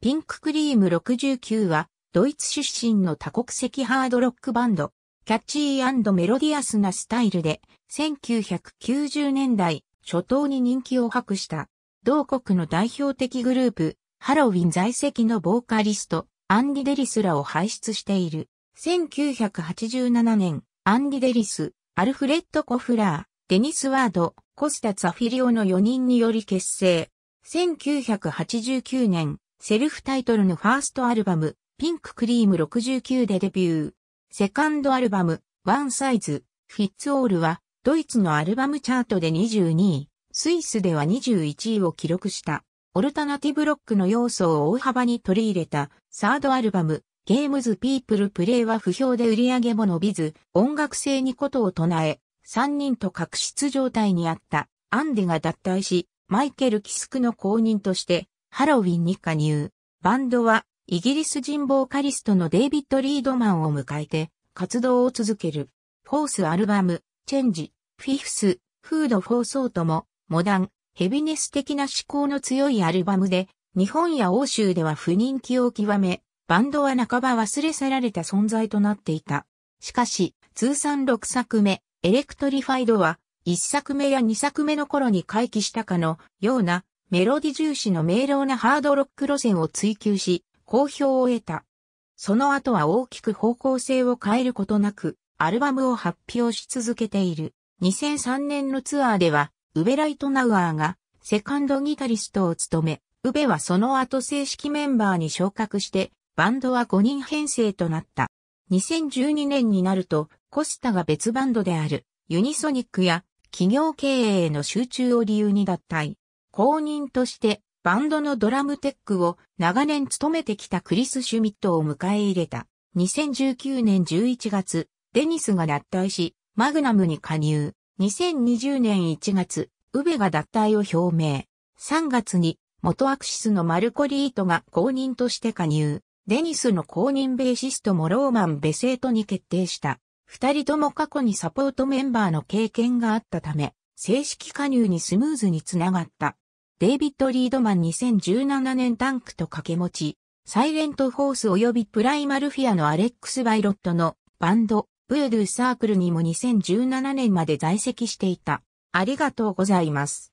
ピンククリーム69は、ドイツ出身の多国籍ハードロックバンド、キャッチーメロディアスなスタイルで、1990年代初頭に人気を博した、同国の代表的グループ、ハロウィン在籍のボーカリスト、アンディ・デリスらを輩出している。1987年、アンディ・デリス、アルフレッド・コフラー、デニス・ワード、コスタ・ツァフィリオの4人により結成。1989年、セルフタイトルのファーストアルバム、ピンククリーム69でデビュー。セカンドアルバム、ワンサイズ、フィッツオールは、ドイツのアルバムチャートで22位、スイスでは21位を記録した。オルタナティブロックの要素を大幅に取り入れた、サードアルバム、ゲームズ・ピープル・プレイは不評で売り上げも伸びず、音楽性にことを唱え、3人と確執状態にあった、アンデが脱退し、マイケル・キスクの後任として、ハロウィンに加入。バンドはイギリス人ボーカリストのデイビッド・リードマンを迎えて活動を続ける。フォースアルバム、チェンジ、フィフス、フード・フォーソートもモダン、ヘビネス的な思考の強いアルバムで日本や欧州では不人気を極め、バンドは半ば忘れ去られた存在となっていた。しかし、通算6作目、エレクトリファイドは、1作目や2作目の頃に回帰したかのようなメロディ重視の明瞭なハードロック路線を追求し、好評を得た。その後は大きく方向性を変えることなく、アルバムを発表し続けている。2003年のツアーでは、ウベ・ライトナウアーが、セカンドギタリストを務め、ウベはその後正式メンバーに昇格して、バンドは5人編成となった。2012年になると、コスタが別バンドである、ユニソニックや企業経営への集中を理由に脱退。公認としてバンドのドラムテックを長年務めてきたクリス・シュミットを迎え入れた。2019年11月、デニスが脱退し、マグナムに加入。2020年1月、ウベが脱退を表明。3月に、元アクシスのマルコリートが公認として加入。デニスの公認ベーシストもローマン・ベセートに決定した。二人とも過去にサポートメンバーの経験があったため、正式加入にスムーズにつながった。デイビッド・リードマン2017年タンクと掛け持ち、サイレント・フォース及びプライマルフィアのアレックス・バイロットのバンド、ブードゥ・サークルにも2017年まで在籍していた。ありがとうございます。